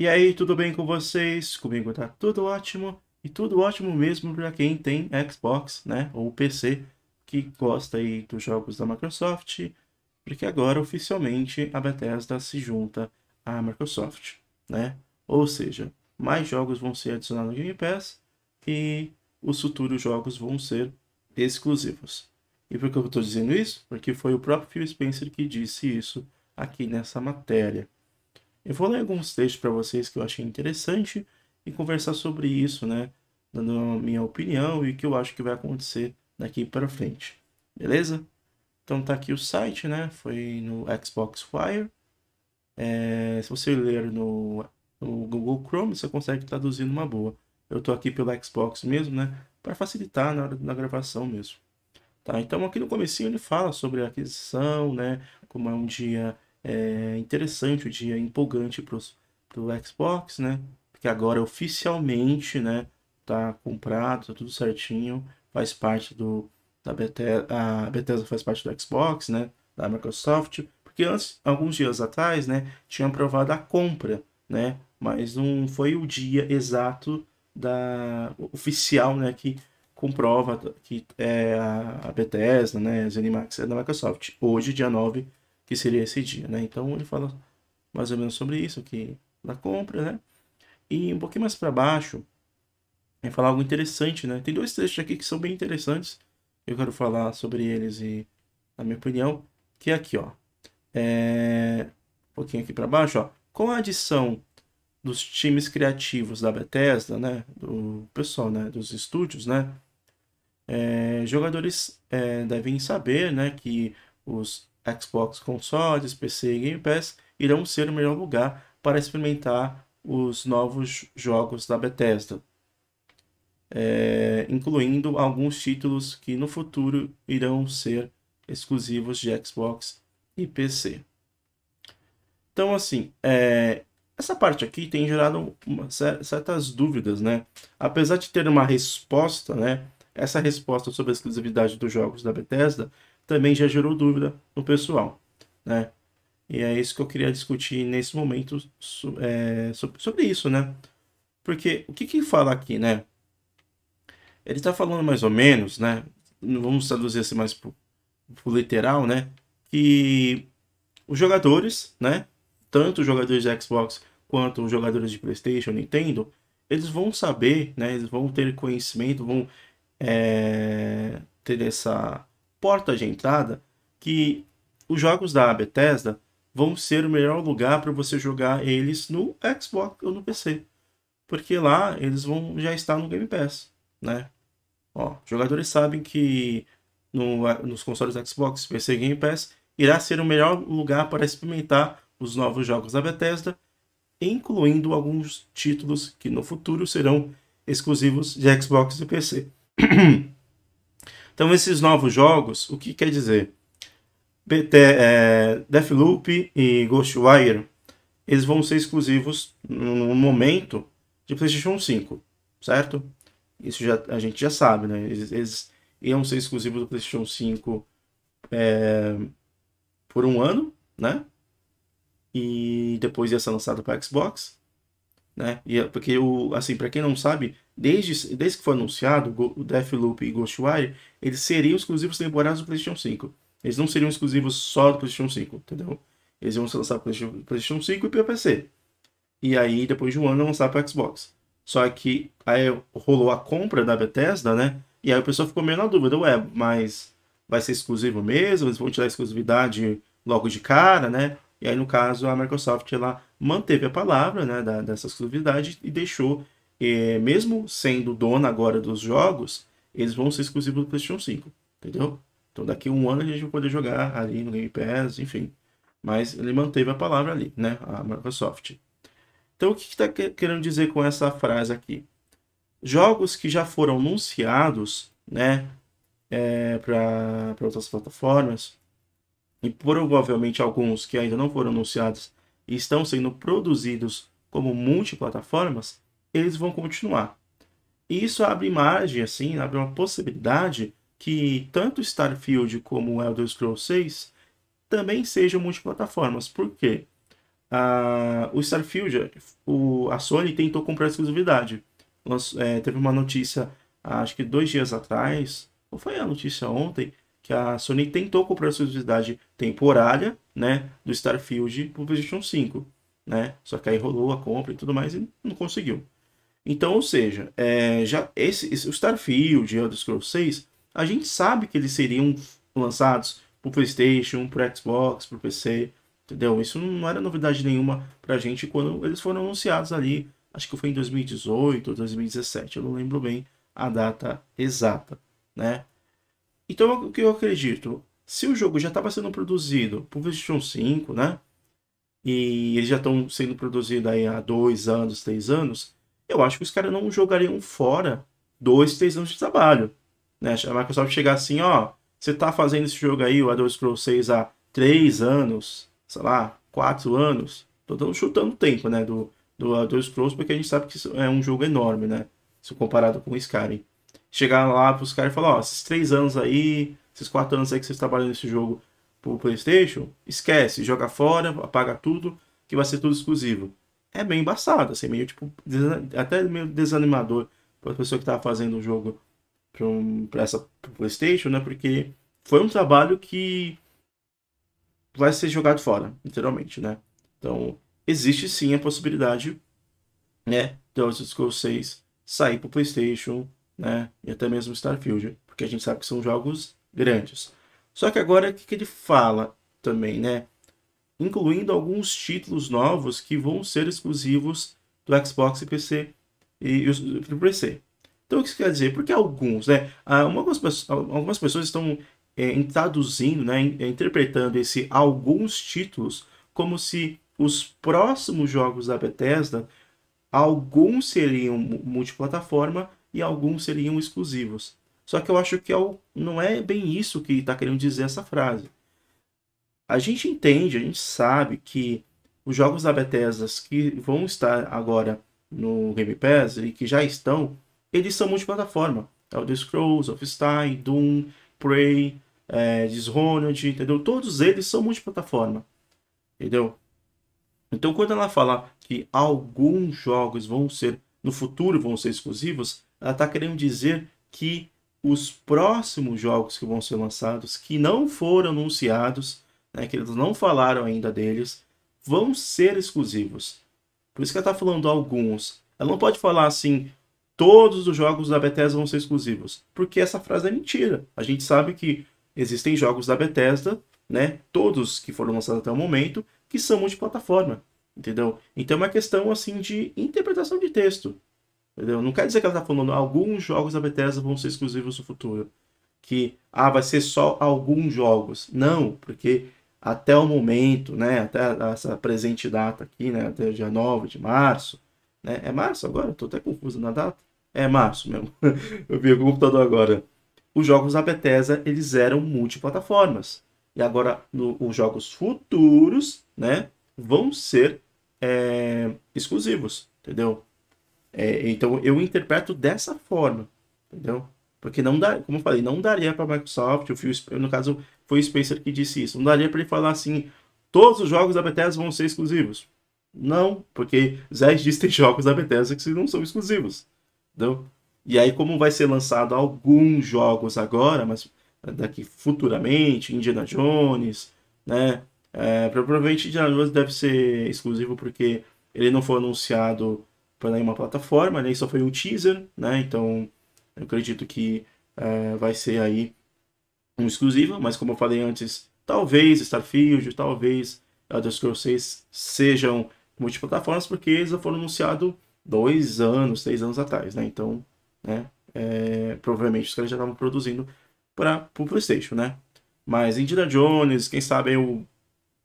E aí, tudo bem com vocês? Comigo tá tudo ótimo e tudo ótimo mesmo para quem tem Xbox, né, ou PC que gosta aí dos jogos da Microsoft, porque agora oficialmente a Bethesda se junta à Microsoft, né? Ou seja, mais jogos vão ser adicionados no Game Pass e os futuros jogos vão ser exclusivos. E por que eu estou dizendo isso? Porque foi o próprio Phil Spencer que disse isso aqui nessa matéria. Eu vou ler alguns textos para vocês que eu achei interessante e conversar sobre isso, né? Dando a minha opinião e o que eu acho que vai acontecer daqui para frente. Beleza? Então tá aqui o site, né? Foi no Xbox Fire. É, se você ler no, no, Google Chrome, você consegue traduzir numa boa. Eu tô aqui pelo Xbox mesmo, né? Para facilitar na, hora da gravação mesmo. Tá? Então aqui no comecinho ele fala sobre a aquisição, né? Como é um dia é, interessante o dia, é empolgante para o Xbox, né? Porque agora oficialmente, né? Tá comprado, tá tudo certinho, faz parte do da Bethesda, a Bethesda faz parte do Xbox, né? Da Microsoft, porque antes, alguns dias atrás, né? Tinha aprovado a compra, né? Mas não foi o dia exato da oficial, né? Que comprova que é a Bethesda, né, Zenimax é da Microsoft. Hoje, dia 9, que seria esse dia, né? Então ele fala mais ou menos sobre isso que na compra, né? E um pouquinho mais para baixo, ele fala algo interessante, né? Tem dois trechos aqui que são bem interessantes. Eu quero falar sobre eles e na minha opinião, que é aqui, ó. É... Um pouquinho aqui para baixo, ó. Com a adição dos times criativos da Bethesda, né? Do pessoal, né? Dos estúdios, né? É... Jogadores é... devem saber, né? Que os Xbox consoles, PC e Game Pass irão ser o melhor lugar para experimentar os novos jogos da Bethesda, é, incluindo alguns títulos que no futuro irão ser exclusivos de Xbox e PC. Então, assim, é, essa parte aqui tem gerado uma, certas dúvidas, né? Apesar de ter uma resposta, né? Essa resposta sobre a exclusividade dos jogos da Bethesda também já gerou dúvida no pessoal, né? E é isso que eu queria discutir nesse momento é, sobre isso, né? Porque o que que fala aqui, né? Ele está falando mais ou menos, né? Vamos traduzir assim mais pro, pro literal, né? Que os jogadores, né? Tanto os jogadores de Xbox quanto os jogadores de PlayStation, Nintendo, eles vão saber, né? Eles vão ter conhecimento, vão é, ter essa porta de entrada que os jogos da Bethesda vão ser o melhor lugar para você jogar eles no Xbox ou no PC. Porque lá eles vão já estar no Game Pass, né? Ó, jogadores sabem que no, nos consoles Xbox, PC Game Pass irá ser o melhor lugar para experimentar os novos jogos da Bethesda, incluindo alguns títulos que no futuro serão exclusivos de Xbox e PC. Então, esses novos jogos, o que quer dizer? BT, é, Deathloop e Ghostwire, eles vão ser exclusivos no momento de PlayStation 5, certo? Isso já, a gente já sabe, né? Eles, eles iam ser exclusivos do PlayStation 5 é, por um ano, né? E depois ia ser lançado para Xbox, né? E, é, porque o, assim, para quem não sabe, Desde, desde que foi anunciado o Deathloop e Ghostwire, eles seriam exclusivos temporários do PlayStation 5. Eles não seriam exclusivos só do PlayStation 5, entendeu? Eles iam lançar para o PlayStation 5 e para PC. E aí, depois de um ano, lançar para Xbox. Só que aí rolou a compra da Bethesda, né? E aí o pessoal ficou meio na dúvida, ué, mas vai ser exclusivo mesmo? Eles vão tirar exclusividade logo de cara, né? E aí, no caso, a Microsoft ela manteve a palavra né, da, dessa exclusividade e deixou é, mesmo sendo dona agora dos jogos, eles vão ser exclusivos do PlayStation 5, entendeu? Então daqui a um ano a gente vai poder jogar ali no Game Pass, enfim. Mas ele manteve a palavra ali, né? A Microsoft. Então o que está que querendo dizer com essa frase aqui? Jogos que já foram anunciados, né? É, para outras plataformas e provavelmente alguns que ainda não foram anunciados e estão sendo produzidos como multiplataformas, eles vão continuar. E isso abre margem, assim, abre uma possibilidade que tanto Starfield como Elder Scrolls 6 também sejam multiplataformas. Por quê? Ah, o Starfield, o, a Sony tentou comprar exclusividade. Lanço, é, teve uma notícia, acho que dois dias atrás, ou foi a notícia ontem, que a Sony tentou comprar exclusividade temporária, né, do Starfield para o PlayStation 5, né? Só que aí rolou a compra e tudo mais e não conseguiu. Então, ou seja, é, já esse, esse, o Starfield e Elder Scrolls 6, a gente sabe que eles seriam lançados o PlayStation, o Xbox, o PC, entendeu? Isso não era novidade nenhuma para a gente quando eles foram anunciados ali, acho que foi em 2018 ou 2017, eu não lembro bem a data exata, né? Então, o que eu acredito? Se o jogo já estava sendo produzido o PlayStation 5, né? E eles já estão sendo produzidos aí há dois anos, três anos, eu acho que os caras não jogariam fora dois, três anos de trabalho. Né? A Microsoft chegar assim, ó, você tá fazendo esse jogo aí, o Elder Scrolls 6, há três anos, sei lá, quatro anos. Tô dando, chutando o tempo, né, do, do Elder Scrolls, porque a gente sabe que é um jogo enorme, né, se comparado com o Skyrim. Chegar lá pros caras e falar, ó, esses três anos aí, esses quatro anos aí que vocês trabalham nesse jogo pro Playstation, esquece, joga fora, apaga tudo, que vai ser tudo exclusivo é bem embaçado, assim, meio tipo, até meio desanimador para a pessoa que estava tá fazendo o jogo para um, essa pro PlayStation, né? Porque foi um trabalho que vai ser jogado fora, literalmente, né? Então, existe sim a possibilidade, né, de Elder Scrolls 6 sair para o PlayStation, né, e até mesmo Starfield, porque a gente sabe que são jogos grandes. Só que agora o que, que ele fala também, né? incluindo alguns títulos novos que vão ser exclusivos do Xbox e PC e, e do PC. Então o que isso quer dizer? Porque alguns, né? Algumas, ah, algumas pessoas estão é, traduzindo, né, interpretando esse alguns títulos como se os próximos jogos da Bethesda, alguns seriam multiplataforma e alguns seriam exclusivos. Só que eu acho que é não é bem isso que está querendo dizer essa frase. A gente entende, a gente sabe que os jogos da Bethesda que vão estar agora no Game Pass e que já estão, eles são multiplataforma. Elder Scrolls, Wolfenstein, Doom, Prey, é, Dishonored, entendeu? Todos eles são multiplataforma, entendeu? Então, quando ela fala que alguns jogos vão ser, no futuro, vão ser exclusivos, ela está querendo dizer que os próximos jogos que vão ser lançados, que não foram anunciados, né, que eles não falaram ainda deles, vão ser exclusivos. Por isso que ela está falando alguns. Ela não pode falar assim, todos os jogos da Bethesda vão ser exclusivos, porque essa frase é mentira. A gente sabe que existem jogos da Bethesda, né, todos que foram lançados até o momento, que são multiplataforma, entendeu? Então é uma questão assim de interpretação de texto. Entendeu? Não quer dizer que ela está falando alguns jogos da Bethesda vão ser exclusivos no futuro. Que ah, vai ser só alguns jogos. Não, porque até o momento, né, até essa presente data aqui, né, até o dia 9 de março, né, é março agora? Estou até confuso na data. É março mesmo, eu vi o computador agora. Os jogos da Bethesda, eles eram multiplataformas. E agora, no, os jogos futuros, né, vão ser é, exclusivos, entendeu? É, então, eu interpreto dessa forma, entendeu? Porque não dá, como eu falei, não daria para a Microsoft, o Phil, no caso foi o Spencer que disse isso, não daria para ele falar assim, todos os jogos da Bethesda vão ser exclusivos. Não, porque já existem jogos da Bethesda que não são exclusivos. Entendeu? E aí, como vai ser lançado alguns jogos agora, mas daqui futuramente, Indiana Jones, né? É, provavelmente Indiana Jones deve ser exclusivo porque ele não foi anunciado para nenhuma plataforma, né? Ele só foi um teaser, né? Então eu acredito que é, vai ser aí um exclusivo, mas como eu falei antes, talvez Starfield, talvez Elder Scrolls 6 sejam multiplataformas, porque eles já foram anunciados dois anos, três anos atrás, né? Então, né? É, provavelmente os caras já estavam produzindo para o PlayStation, né? Mas Indiana Jones, quem sabe o,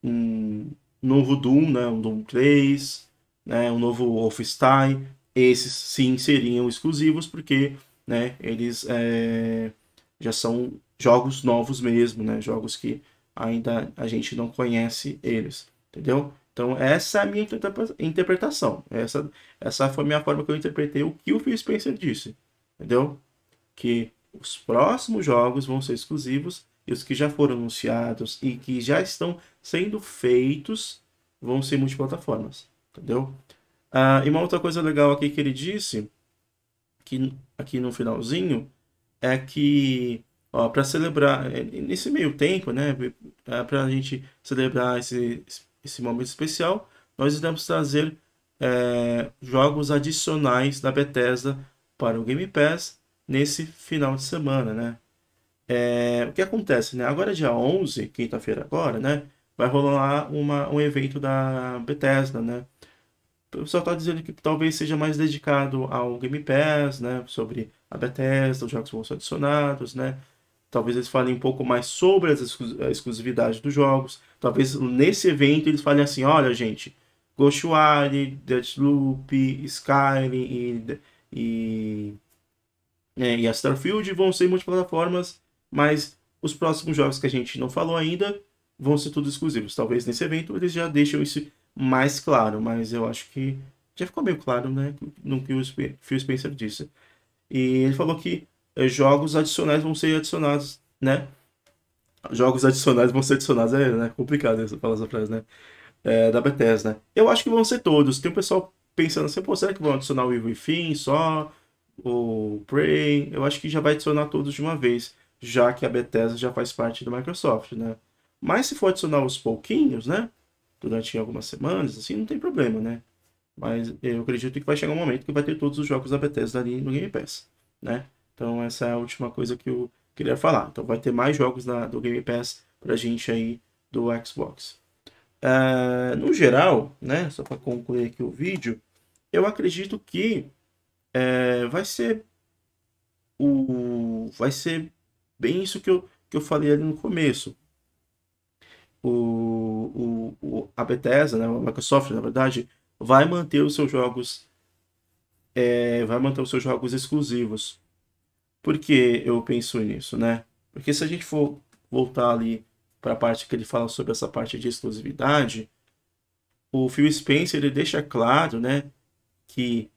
um novo Doom, né? Um Doom 3, né? Um novo Wolfenstein, esses sim seriam exclusivos, porque né, eles é, já são jogos novos mesmo, né, jogos que ainda a gente não conhece eles, entendeu? Então essa é a minha interpretação, essa, essa foi a minha forma que eu interpretei o que o Phil Spencer disse, entendeu? Que os próximos jogos vão ser exclusivos e os que já foram anunciados e que já estão sendo feitos vão ser multiplataformas, entendeu? Ah, e uma outra coisa legal aqui que ele disse aqui, aqui no finalzinho é que para celebrar é, nesse meio tempo, né, é, para a gente celebrar esse, esse momento especial, nós iremos trazer é, jogos adicionais da Bethesda para o Game Pass nesse final de semana, né? É, o que acontece, né? Agora é dia 11, quinta-feira agora, né? Vai rolar uma, um evento da Bethesda, né? O pessoal está dizendo que talvez seja mais dedicado ao Game Pass, né? Sobre a Bethesda, os jogos que vão ser adicionados, né? Talvez eles falem um pouco mais sobre a exclusividade dos jogos. Talvez nesse evento eles falem assim, olha, gente, Ghostwire, Deathloop, Skyrim e, e, é, e Starfield vão ser multiplataformas, mas os próximos jogos que a gente não falou ainda vão ser todos exclusivos. Talvez nesse evento eles já deixem isso mais claro, mas eu acho que já ficou bem claro, né, no que o Phil Spencer disse. E ele falou que eh, jogos adicionais vão ser adicionados, né? Jogos adicionais vão ser adicionados, é né? complicado essa falar essa frase, né? É, da Bethesda. Eu acho que vão ser todos. Tem um pessoal pensando assim, pô, será que vão adicionar o Evil Within só? O Prey? Eu acho que já vai adicionar todos de uma vez, já que a Bethesda já faz parte da Microsoft, né? Mas se for adicionar os pouquinhos, né? durante algumas semanas, assim, não tem problema, né? Mas eu acredito que vai chegar um momento que vai ter todos os jogos da Bethesda ali no Game Pass, né? Então essa é a última coisa que eu queria falar. Então vai ter mais jogos da, do Game Pass pra gente aí do Xbox. Uh, no geral, né, só para concluir aqui o vídeo, eu acredito que é, vai ser o vai ser bem isso que eu, que eu falei ali no começo o, o, a Bethesda, né, a Microsoft, na verdade, vai manter os seus jogos é, vai manter os seus jogos exclusivos. Por que eu penso nisso, né? Porque se a gente for voltar ali para a parte que ele fala sobre essa parte de exclusividade, o Phil Spencer ele deixa claro, né, que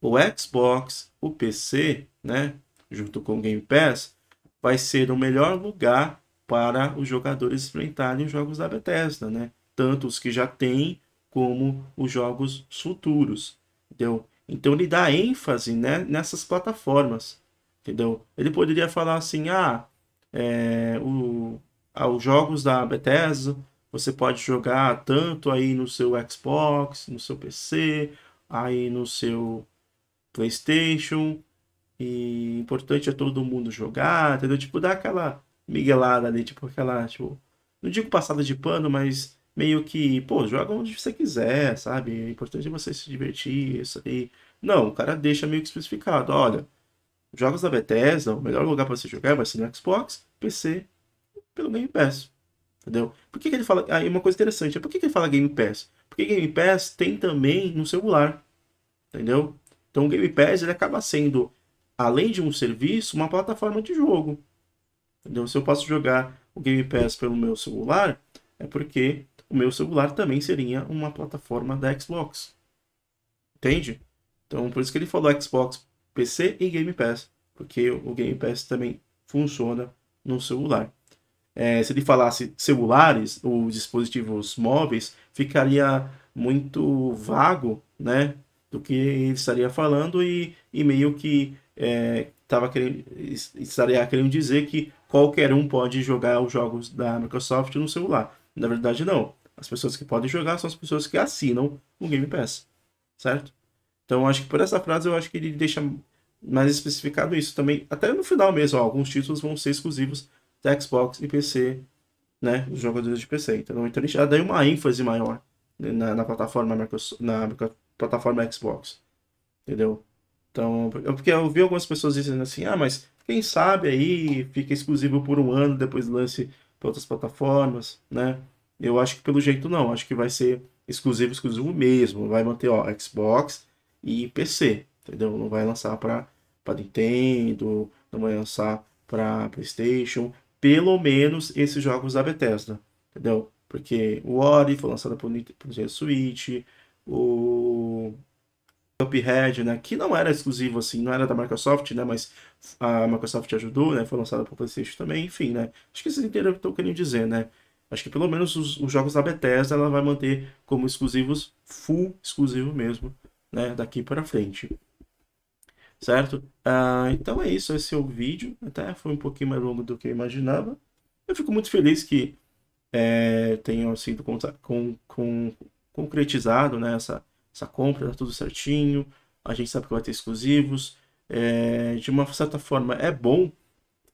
o Xbox, o PC, né, junto com o Game Pass, vai ser o melhor lugar para os jogadores enfrentarem os jogos da Bethesda, né? Tanto os que já têm como os jogos futuros, entendeu? Então ele dá ênfase né, nessas plataformas, entendeu? Ele poderia falar assim, ah, é, o, ah, os jogos da Bethesda você pode jogar tanto aí no seu Xbox, no seu PC, aí no seu PlayStation, e importante é todo mundo jogar, entendeu? Tipo, dá aquela miguelada ali, tipo aquela, tipo, não digo passada de pano, mas meio que, pô, joga onde você quiser, sabe? É importante você se divertir, isso aí. Não, o cara deixa meio que especificado, olha, jogos da Bethesda, o melhor lugar para você jogar vai ser no Xbox, PC, pelo Game Pass. Entendeu? Por que, que ele fala. Aí uma coisa interessante é por que, que ele fala Game Pass? Porque Game Pass tem também no celular. Entendeu? Então o Game Pass ele acaba sendo, além de um serviço, uma plataforma de jogo. Entendeu? Se eu posso jogar o Game Pass pelo meu celular, é porque o meu celular também seria uma plataforma da Xbox. Entende? Então, por isso que ele falou Xbox PC e Game Pass, porque o Game Pass também funciona no celular. É, se ele falasse celulares ou dispositivos móveis, ficaria muito vago, né? Do que ele estaria falando e, e meio que é, tava querendo, estaria querendo dizer que qualquer um pode jogar os jogos da Microsoft no celular. Na verdade, não. As pessoas que podem jogar são as pessoas que assinam o Game Pass, certo? Então, acho que por essa frase, eu acho que ele deixa mais especificado isso também. Até no final mesmo, ó, alguns títulos vão ser exclusivos da Xbox e PC, né? Os jogadores de PC. Então, então ele já dá uma ênfase maior né, na, na plataforma Microsoft, na plataforma Xbox, entendeu? Então, eu, porque eu vi algumas pessoas dizendo assim, ah, mas quem sabe aí fica exclusivo por um ano, depois lance para outras plataformas, né? Eu acho que pelo jeito não, acho que vai ser exclusivo, exclusivo mesmo. Vai manter, ó, Xbox e PC, entendeu? Não vai lançar para Nintendo, não vai lançar para PlayStation, pelo menos esses jogos da Bethesda, entendeu? Porque o Ori foi lançado para o Nintendo Switch, o Cuphead, né, que não era exclusivo assim, não era da Microsoft, né, mas a Microsoft ajudou, né, foi lançado para PlayStation também, enfim, né. Acho que vocês entenderam o que eu querendo dizer, né. Acho que pelo menos os, os, jogos da Bethesda ela vai manter como exclusivos, full exclusivo mesmo, né, daqui para frente. Certo? Ah, então é isso, esse é o vídeo, até foi um pouquinho mais longo do que eu imaginava. Eu fico muito feliz que é, eh, tenham sido assim, concretizado né, essa, essa compra, tá tudo certinho, a gente sabe que vai ter exclusivos. É, de uma certa forma, é bom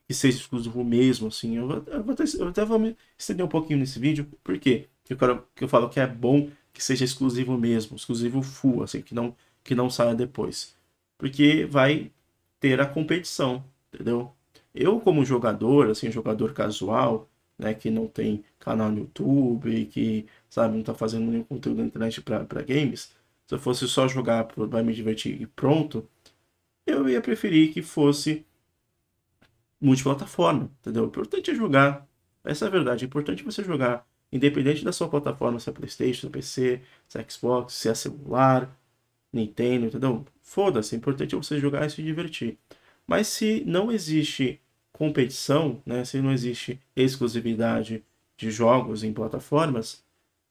que seja exclusivo mesmo, assim. Eu, eu, vou até, eu até vou me estender um pouquinho nesse vídeo, por quê? Eu, quero, eu falo que é bom que seja exclusivo mesmo, exclusivo full, assim, que não, que não saia depois. Porque vai ter a competição, entendeu? Eu, como jogador, assim, jogador casual, né, que não tem canal no YouTube, que, sabe, não tá fazendo nenhum conteúdo na internet para games, se eu fosse só jogar para me divertir e pronto, eu ia preferir que fosse multiplataforma, entendeu? O importante é jogar. Essa é a verdade. O importante é você jogar, independente da sua plataforma, se é PlayStation, se é PC, se é Xbox, se é celular, Nintendo, entendeu? Foda-se. O importante é você jogar e se divertir. Mas se não existe competição, né? Se não existe exclusividade de jogos em plataformas,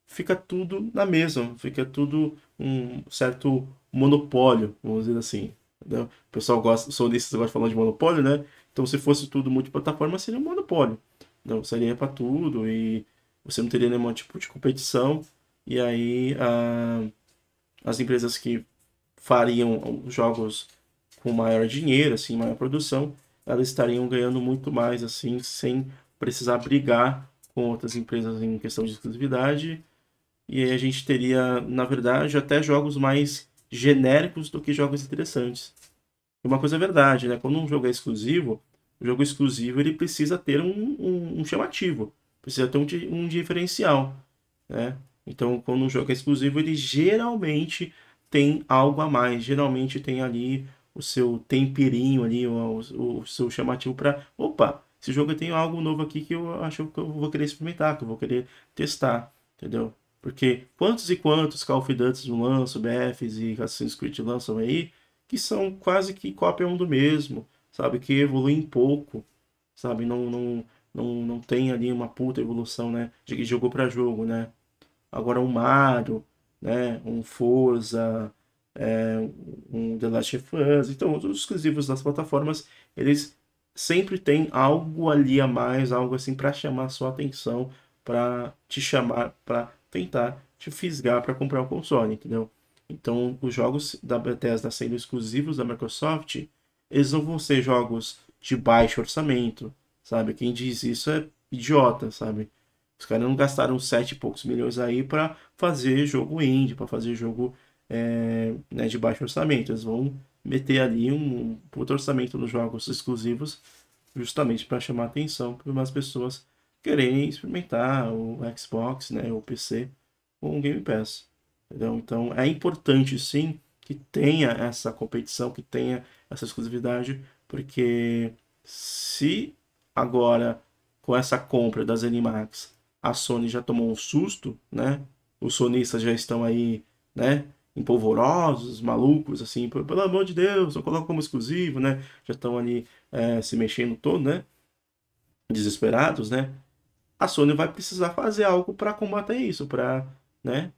fica tudo na mesma, fica tudo um certo monopólio, vamos dizer assim. Entendeu? O pessoal gosta, sou desses que gosta de falar de monopólio, né? Então, se fosse tudo multiplataforma, seria um monopólio. Não, seria para tudo e você não teria nenhum tipo de competição. E aí, a, as empresas que fariam jogos com maior dinheiro, assim, maior produção, elas estariam ganhando muito mais, assim, sem precisar brigar com outras empresas em questão de exclusividade e aí a gente teria, na verdade, até jogos mais genéricos do que jogos interessantes. uma coisa é verdade, né? Quando um jogo é exclusivo, o jogo exclusivo ele precisa ter um, um, um chamativo, precisa ter um, um diferencial, né? Então, quando um jogo é exclusivo, ele geralmente tem algo a mais, geralmente tem ali o seu temperinho ali, o, o, o seu chamativo para, opa, esse jogo tem algo novo aqui que eu acho que eu vou querer experimentar, que eu vou querer testar, entendeu? Porque quantos e quantos Call of Duty lançam, BFs e Assassin's Creed lançam aí, que são quase que cópia um do mesmo, sabe? Que evoluem pouco, sabe? Não, não, não, não tem ali uma puta evolução, né? De jogou para jogo, né? Agora um Mario, né? Um Forza, é, um The Last of Us. Então, os exclusivos das plataformas, eles sempre têm algo ali a mais, algo assim para chamar a sua atenção, para te chamar, para tentar te fisgar para comprar um console, entendeu? Então, os jogos da Bethesda sendo exclusivos da Microsoft, eles não vão ser jogos de baixo orçamento, sabe? Quem diz isso é idiota, sabe? Os caras não gastaram sete e poucos milhões aí para fazer jogo indie, para fazer jogo é, né, de baixo orçamento. Eles vão meter ali um, um outro orçamento nos jogos exclusivos, justamente para chamar atenção para mais pessoas querer experimentar o Xbox, né, o PC com o Game Pass. Entendeu? Então é importante sim que tenha essa competição, que tenha essa exclusividade, porque se agora com essa compra da Animax a Sony já tomou um susto, né? Os sonistas já estão aí, né? Empolvorosos, malucos, assim, pelo amor de Deus, eu coloco como exclusivo, né? Já estão ali é, se mexendo todo, né? Desesperados, né? a Sony vai precisar fazer algo para combater isso, para né,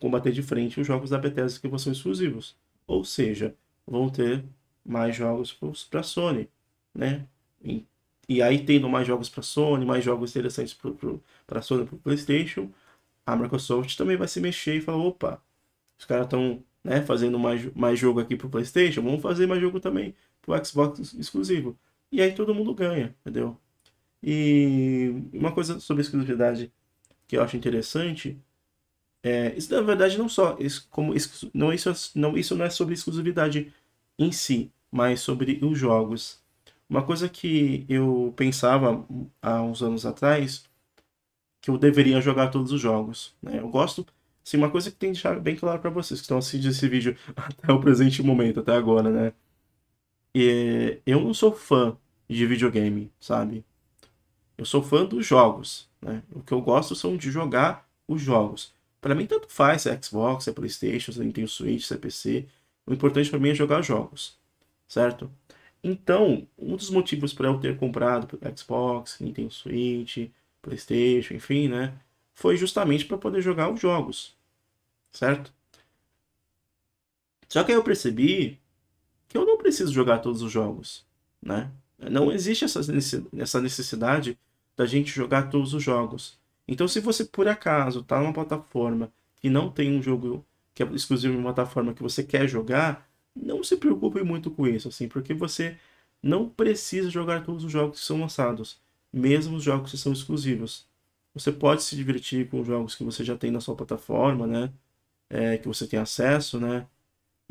combater de frente os jogos da Bethesda que são exclusivos. Ou seja, vão ter mais jogos para a Sony, né? E, e, aí tendo mais jogos para a Sony, mais jogos interessantes para a Sony, para o PlayStation, a Microsoft também vai se mexer e falar, opa, os caras estão né, fazendo mais, mais jogo aqui para o PlayStation, vamos fazer mais jogo também para o Xbox exclusivo. E aí todo mundo ganha, entendeu? E uma coisa sobre exclusividade que eu acho interessante é, isso na verdade não só isso, como isso, não isso não isso não é sobre exclusividade em si, mas sobre os jogos. Uma coisa que eu pensava há uns anos atrás que eu deveria jogar todos os jogos. Né? Eu gosto. Sim, uma coisa que tem que deixar bem claro para vocês que estão assistindo esse vídeo até o presente momento, até agora, né? E, eu não sou fã de videogame, sabe? Eu sou fã dos jogos, né? O que eu gosto são de jogar os jogos. Para mim tanto faz, se é Xbox, se é PlayStation, se tem Nintendo Switch, se é PC. O importante para mim é jogar jogos, certo? Então, um dos motivos para eu ter comprado Xbox, Nintendo Switch, PlayStation, enfim, né, foi justamente para poder jogar os jogos, certo? Só que aí eu percebi que eu não preciso jogar todos os jogos, né? Não existe essa necessidade da gente jogar todos os jogos. Então, se você por acaso está numa plataforma e não tem um jogo que é exclusivo de uma plataforma que você quer jogar, não se preocupe muito com isso, assim, porque você não precisa jogar todos os jogos que são lançados, mesmo os jogos que são exclusivos. Você pode se divertir com os jogos que você já tem na sua plataforma, né? É, que você tem acesso, né?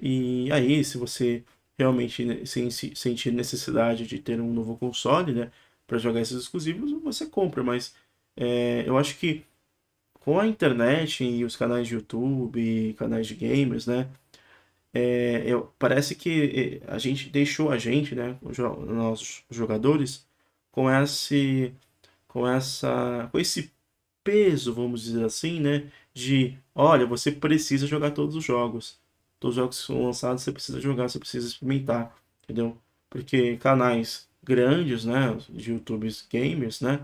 E aí, se você realmente sem sentir necessidade de ter um novo console, né, para jogar esses exclusivos, você compra. Mas é, eu acho que com a internet e os canais de YouTube, canais de gamers, né, é, eu, parece que a gente deixou a gente, né, nossos jogadores, com esse, com essa, com esse peso, vamos dizer assim, né, de, olha, você precisa jogar todos os jogos dos jogos que são lançados, você precisa jogar, você precisa experimentar, entendeu? Porque canais grandes, né, de YouTubers gamers, né,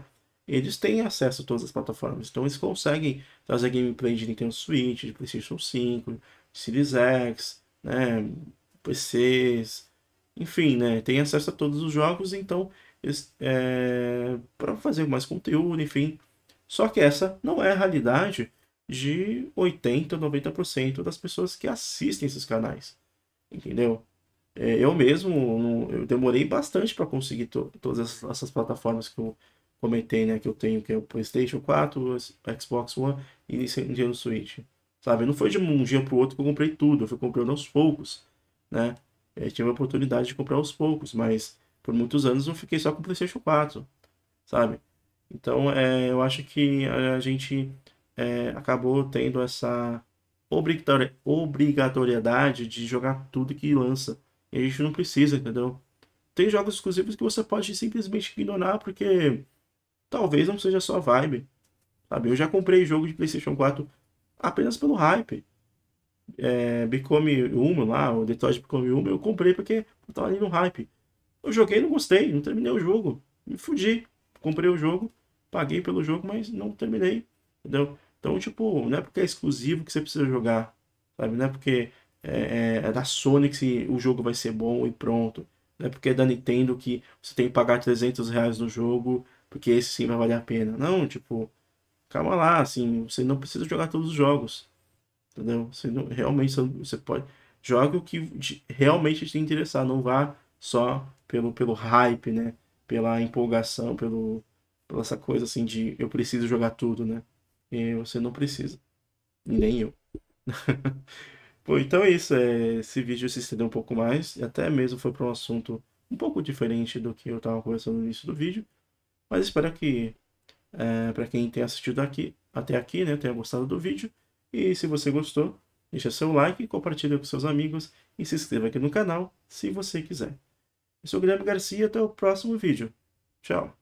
eles têm acesso a todas as plataformas. Então eles conseguem trazer gameplay de Nintendo Switch, de PlayStation 5, Series X, né, PCs, enfim, né, tem acesso a todos os jogos, então é, eh, para fazer mais conteúdo, enfim. Só que essa não é a realidade de 80, 90% das pessoas que assistem esses canais. Entendeu? É, eu mesmo, eu demorei bastante para conseguir to todas essas plataformas que eu comentei, né? Que eu tenho, que é o PlayStation 4, Xbox One e Nintendo Switch. Sabe? Não foi de um dia pro outro que eu comprei tudo, eu fui comprando aos poucos, né? Eu é, tive a oportunidade de comprar aos poucos, mas por muitos anos eu fiquei só com o PlayStation 4, sabe? Então, é, eu acho que a gente é, acabou tendo essa obrigatoriedade de jogar tudo que lança. E a gente não precisa, entendeu? Tem jogos exclusivos que você pode simplesmente ignorar porque talvez não seja só vibe. Sabe? Eu já comprei jogo de PlayStation 4 apenas pelo hype. É, Become Human lá, o Detroit Become Human, eu comprei porque eu tava ali no hype. Eu joguei não gostei, não terminei o jogo. Me fudi. Comprei o jogo, paguei pelo jogo, mas não terminei. Entendeu? Então, tipo, não é porque é exclusivo que você precisa jogar, sabe? Não é porque é, é, é da Sony que o jogo vai ser bom e pronto. Não é porque é da Nintendo que você tem que pagar 300 reais no jogo, porque esse sim vai valer a pena. Não, tipo, calma lá, assim, você não precisa jogar todos os jogos, entendeu? Você não, realmente você pode joga o que realmente te interessar, não vá só pelo pelo hype, né? Pela empolgação, pelo pela essa coisa assim de eu preciso jogar tudo, né? E você não precisa. Nem eu. Bom, então é isso. É, esse vídeo se estendeu um pouco mais. Até mesmo foi para um assunto um pouco diferente do que eu estava conversando no início do vídeo. Mas espero que, é, para quem tem assistido aqui, até aqui, né, tenha gostado do vídeo. E se você gostou, deixa seu like, compartilha com seus amigos e se inscreva aqui no canal, se você quiser. Eu sou o Guilherme Garcia, até o próximo vídeo. Tchau!